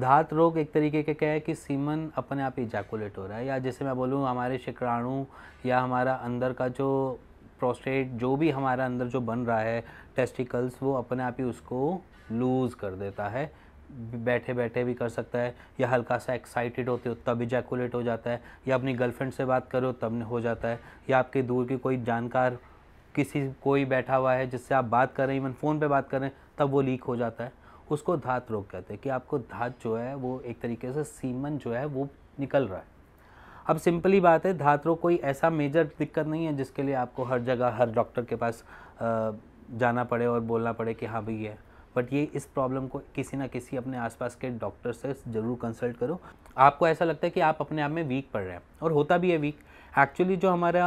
धात रोग एक तरीके के क्या है कि सीमन अपने आप इजैकुलेट हो रहा है या जैसे मैं बोलूँ हमारे शिक्राणु या हमारा अंदर का जो प्रोस्टेट जो भी हमारा अंदर जो बन रहा है टेस्टिकल्स वो अपने आप ही उसको लूज़ कर देता है बैठे बैठे भी कर सकता है या हल्का सा एक्साइटेड होते हो तब इजैकुलेट हो जाता है या अपनी गर्लफ्रेंड से बात करो तब हो जाता है या आपके दूर की कोई जानकार किसी कोई बैठा हुआ है जिससे आप बात कर रहे हैं इवन फ़ोन पे बात कर रहे हैं तब वो लीक हो जाता है उसको धात रोग कहते हैं कि आपको धात जो है वो एक तरीके से सीमन जो है वो निकल रहा है अब सिंपली बात है धात रोग कोई ऐसा मेजर दिक्कत नहीं है जिसके लिए आपको हर जगह हर डॉक्टर के पास जाना पड़े और बोलना पड़े कि हाँ भाई बट ये इस प्रॉब्लम को किसी ना किसी अपने आसपास के डॉक्टर से ज़रूर कंसल्ट करो आपको ऐसा लगता है कि आप अपने आप में वीक पड़ रहे हैं और होता भी है वीक एक्चुअली जो हमारा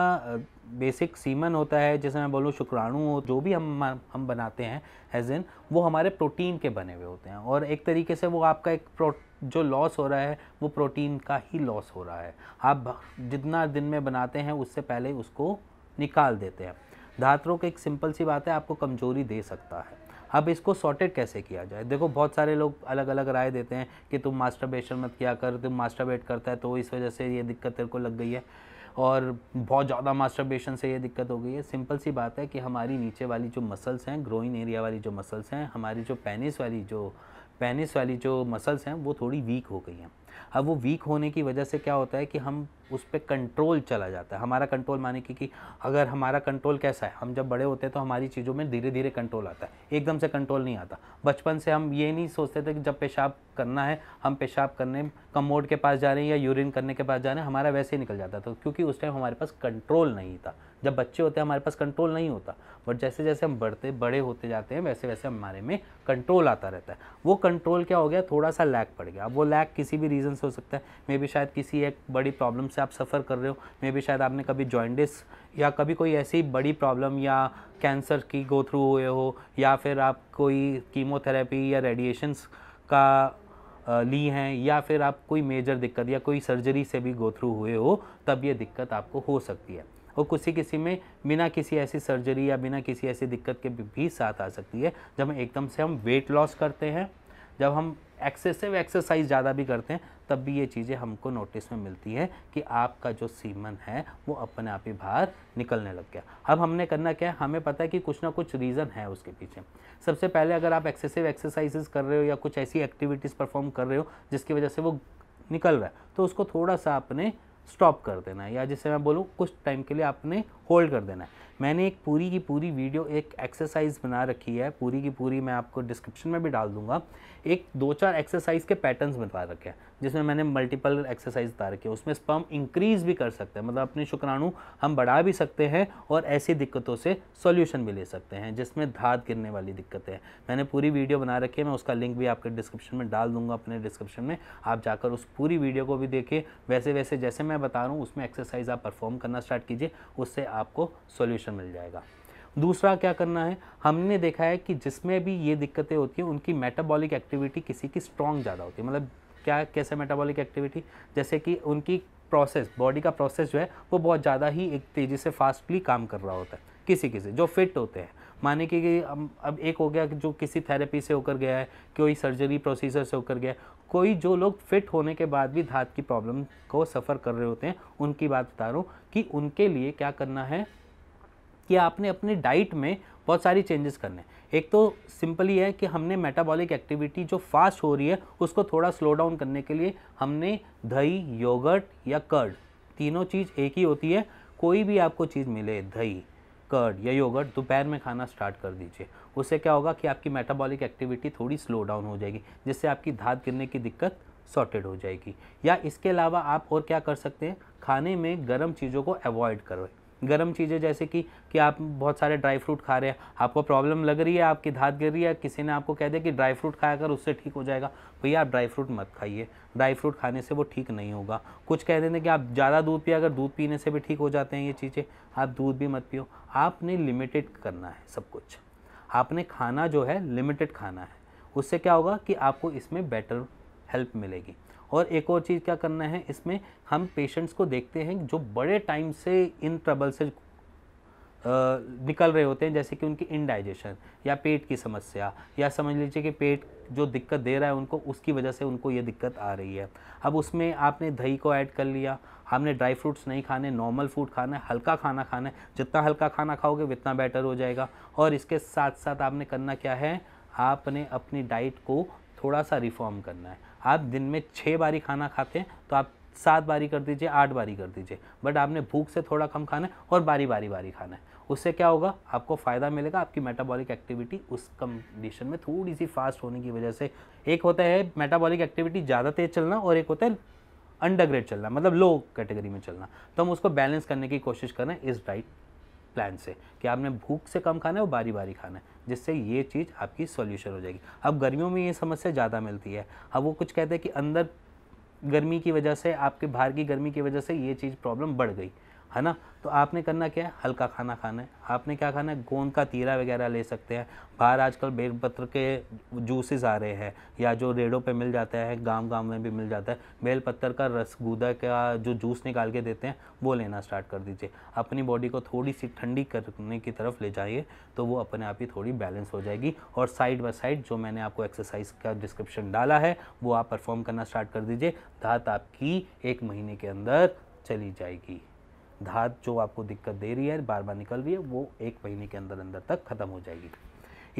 बेसिक सीमन होता है जैसे मैं बोलूँ शुक्राणु हो जो भी हम हम बनाते हैं एज इन वो हमारे प्रोटीन के बने हुए होते हैं और एक तरीके से वो आपका एक प्रो जो लॉस हो रहा है वो प्रोटीन का ही लॉस हो रहा है आप जितना दिन में बनाते हैं उससे पहले उसको निकाल देते हैं धात्रों की एक सिंपल सी बात है आपको कमज़ोरी दे सकता है अब इसको सॉर्टेड कैसे किया जाए देखो बहुत सारे लोग अलग अलग राय देते हैं कि तुम मास्टरबेशन मत किया कर तुम मास्टरबेट करता है तो इस वजह से ये दिक्कत तेरे को लग गई है और बहुत ज़्यादा मास्टरबेशन से ये दिक्कत हो गई है सिंपल सी बात है कि हमारी नीचे वाली जो मसल्स हैं ग्रोइंग एरिया वाली जो मसल्स हैं हमारी जो पेनिस वाली जो पेनिस वाली जो मसल्स हैं वो थोड़ी वीक हो गई हैं अब वो वीक होने की वजह से क्या होता है कि हम उस पर कंट्रोल चला जाता है हमारा कंट्रोल माने कि, कि अगर हमारा कंट्रोल कैसा है हम जब बड़े होते हैं तो हमारी चीज़ों में धीरे धीरे कंट्रोल आता है एकदम से कंट्रोल नहीं आता बचपन से हम ये नहीं सोचते थे कि जब पेशाब करना है हम पेशाब करने कमोड के पास जा रहे हैं या यूरिन करने के पास जा रहे हैं हमारा वैसे ही निकल जाता था क्योंकि उस टाइम हमारे पास कंट्रोल नहीं था जब बच्चे होते हैं हमारे पास कंट्रोल नहीं होता बट जैसे जैसे हम बढ़ते बड़े होते जाते हैं वैसे वैसे हमारे में कंट्रोल आता रहता है वो कंट्रोल क्या हो गया थोड़ा सा लैक पड़ गया अब वो लैक किसी भी रीज़न से हो सकता है मे बी शायद किसी एक बड़ी प्रॉब्लम से आप सफ़र कर रहे हो मे बी शायद आपने कभी जॉइंडिस या कभी कोई ऐसी बड़ी प्रॉब्लम या कैंसर की गो थ्रू हुए हो या फिर आप कोई कीमोथेरेपी या रेडिएशंस का ली हैं या फिर आप कोई मेजर दिक्कत या कोई सर्जरी से भी गो थ्रू हुए हो तब ये दिक्कत आपको हो सकती है और किसी किसी में बिना किसी ऐसी सर्जरी या बिना किसी ऐसी दिक्कत के भी साथ आ सकती है जब एकदम से हम वेट लॉस करते हैं जब हम एक्सेसिव एक्सरसाइज ज़्यादा भी करते हैं तब भी ये चीज़ें हमको नोटिस में मिलती है कि आपका जो सीमन है वो अपने आप ही बाहर निकलने लग गया अब हमने करना क्या है हमें पता है कि कुछ ना कुछ रीज़न है उसके पीछे सबसे पहले अगर आप एक्सेसिव एक्सरसाइजेस कर रहे हो या कुछ ऐसी एक्टिविटीज़ परफॉर्म कर रहे हो जिसकी वजह से वो निकल रहा है तो उसको थोड़ा सा अपने स्टॉप कर देना है या जैसे मैं बोलूँ कुछ टाइम के लिए आपने होल्ड कर देना है मैंने एक पूरी की पूरी वीडियो एक एक्सरसाइज बना रखी है पूरी की पूरी मैं आपको डिस्क्रिप्शन में भी डाल दूंगा एक दो चार एक्सरसाइज के पैटर्न्स बता रखे हैं जिसमें मैंने मल्टीपल एक्सरसाइज बता रखी है उसमें स्पम इंक्रीज भी कर सकते हैं मतलब अपने शुक्राणु हम बढ़ा भी सकते हैं और ऐसी दिक्कतों से सोल्यूशन भी ले सकते हैं जिसमें धात गिरने वाली दिक्कतें हैं मैंने पूरी वीडियो बना रखी है मैं उसका लिंक भी आपके डिस्क्रिप्शन में डाल दूंगा अपने डिस्क्रिप्शन में आप जाकर उस पूरी वीडियो को भी देखिए वैसे वैसे जैसे मैं बता रहा हूँ उसमें एक्सरसाइज आप परफॉर्म करना स्टार्ट कीजिए उससे आपको सॉल्यूशन मिल जाएगा दूसरा क्या करना है हमने देखा है कि जिसमें भी ये दिक्कतें होती हैं उनकी मेटाबॉलिक एक्टिविटी किसी की स्ट्रॉन्ग ज़्यादा होती है मतलब क्या कैसे मेटाबॉलिक एक्टिविटी जैसे कि उनकी प्रोसेस बॉडी का प्रोसेस जो है वो बहुत ज़्यादा ही एक तेज़ी से फास्टली काम कर रहा होता है किसी किसी जो फिट होते हैं माने कि, कि अब, अब एक हो गया जो किसी थेरेपी से होकर गया है कोई सर्जरी प्रोसीजर से होकर गया है कोई जो लोग फिट होने के बाद भी धात की प्रॉब्लम को सफ़र कर रहे होते हैं उनकी बात बता रहा हूँ कि उनके लिए क्या करना है कि आपने अपने डाइट में बहुत सारी चेंजेस करने हैं एक तो सिंपल ही है कि हमने मेटाबॉलिक एक्टिविटी जो फास्ट हो रही है उसको थोड़ा स्लो डाउन करने के लिए हमने दही योगर्ट या कर्ड तीनों चीज़ एक ही होती है कोई भी आपको चीज़ मिले दही कर्ड या योगर्ट दोपहर में खाना स्टार्ट कर दीजिए उससे क्या होगा कि आपकी मेटाबॉलिक एक्टिविटी थोड़ी स्लो डाउन हो जाएगी जिससे आपकी धात गिरने की दिक्कत सॉर्टेड हो जाएगी या इसके अलावा आप और क्या कर सकते हैं खाने में गर्म चीज़ों को अवॉइड करें गर्म चीज़ें जैसे कि कि आप बहुत सारे ड्राई फ्रूट खा रहे हैं आपको प्रॉब्लम लग रही है आपकी धात गिर रही है किसी ने आपको कह दिया कि ड्राई फ्रूट खाया कर उससे ठीक हो जाएगा भैया आप ड्राई फ्रूट मत खाइए ड्राई फ्रूट खाने से वो ठीक नहीं होगा कुछ कह देते हैं कि आप ज़्यादा दूध पिया अगर दूध पीने से भी ठीक हो जाते हैं ये चीज़ें आप दूध भी मत पियो आपने लिमिटेड करना है सब कुछ आपने खाना जो है लिमिटेड खाना है उससे क्या होगा कि आपको इसमें बेटर हेल्प मिलेगी और एक और चीज़ क्या करना है इसमें हम पेशेंट्स को देखते हैं जो बड़े टाइम से इन ट्रबल से निकल रहे होते हैं जैसे कि उनकी इनडाइजेशन या पेट की समस्या या समझ लीजिए कि पेट जो दिक्कत दे रहा है उनको उसकी वजह से उनको ये दिक्कत आ रही है अब उसमें आपने दही को ऐड कर लिया हमने ड्राई फ्रूट्स नहीं खाने नॉर्मल फूड खाना है हल्का खाना खाना है जितना हल्का खाना खाओगे उतना बेटर हो जाएगा और इसके साथ साथ आपने करना क्या है आपने अपनी डाइट को थोड़ा सा रिफॉर्म करना है आप दिन में छः बारी खाना खाते हैं तो आप सात बारी कर दीजिए आठ बारी कर दीजिए बट आपने भूख से थोड़ा कम खाना है और बारी बारी बारी खाना है उससे क्या होगा आपको फ़ायदा मिलेगा आपकी मेटाबॉलिक एक्टिविटी उस कंडीशन में थोड़ी सी फास्ट होने की वजह से एक होता है मेटाबॉलिक एक्टिविटी ज़्यादा तेज़ चलना और एक होता है अंडरग्रेड चलना मतलब लो कैटेगरी में चलना तो हम उसको बैलेंस करने की कोशिश करें इस डाइट प्लान से कि आपने भूख से कम खाना है और बारी बारी खाना है जिससे ये चीज़ आपकी सॉल्यूशन हो जाएगी अब गर्मियों में ये समस्या ज़्यादा मिलती है अब वो कुछ कहते हैं कि अंदर गर्मी की वजह से आपके बाहर की गर्मी की वजह से ये चीज़ प्रॉब्लम बढ़ गई है ना तो आपने करना क्या है हल्का खाना खाना है आपने क्या खाना है गोंद का तीरा वगैरह ले सकते हैं बाहर आजकल बेलपत्र के जूसेस आ रहे हैं या जो रेडों पे मिल जाता है गांव गांव में भी मिल जाता है बेलपत्र का रस गूदा का जो जूस निकाल के देते हैं वो लेना स्टार्ट कर दीजिए अपनी बॉडी को थोड़ी सी ठंडी करने की तरफ ले जाइए तो वो अपने आप ही थोड़ी बैलेंस हो जाएगी और साइड बाई साइड जो मैंने आपको एक्सरसाइज का डिस्क्रिप्शन डाला है वो आप परफॉर्म करना स्टार्ट कर दीजिए धात आपकी एक महीने के अंदर चली जाएगी धात जो आपको दिक्कत दे रही है बार बार निकल रही है वो एक महीने के अंदर अंदर तक ख़त्म हो जाएगी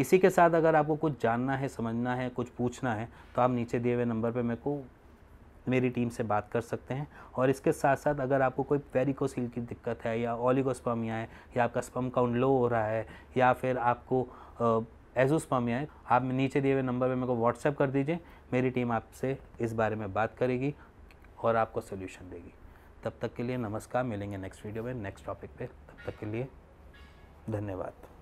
इसी के साथ अगर आपको कुछ जानना है समझना है कुछ पूछना है तो आप नीचे दिए हुए नंबर पर मेरे को मेरी टीम से बात कर सकते हैं और इसके साथ साथ अगर आपको कोई पेरिकोसील की दिक्कत है या ओलिगोस्पामिया है या आपका स्पम काउंट लो हो रहा है या फिर आपको एजोस्पामिया है आप नीचे दिए हुए नंबर पर मेरे को व्हाट्सएप कर दीजिए मेरी टीम आपसे इस बारे में बात करेगी और आपको सोल्यूशन देगी तब तक के लिए नमस्कार मिलेंगे नेक्स्ट वीडियो में नेक्स्ट टॉपिक पे तब तक के लिए धन्यवाद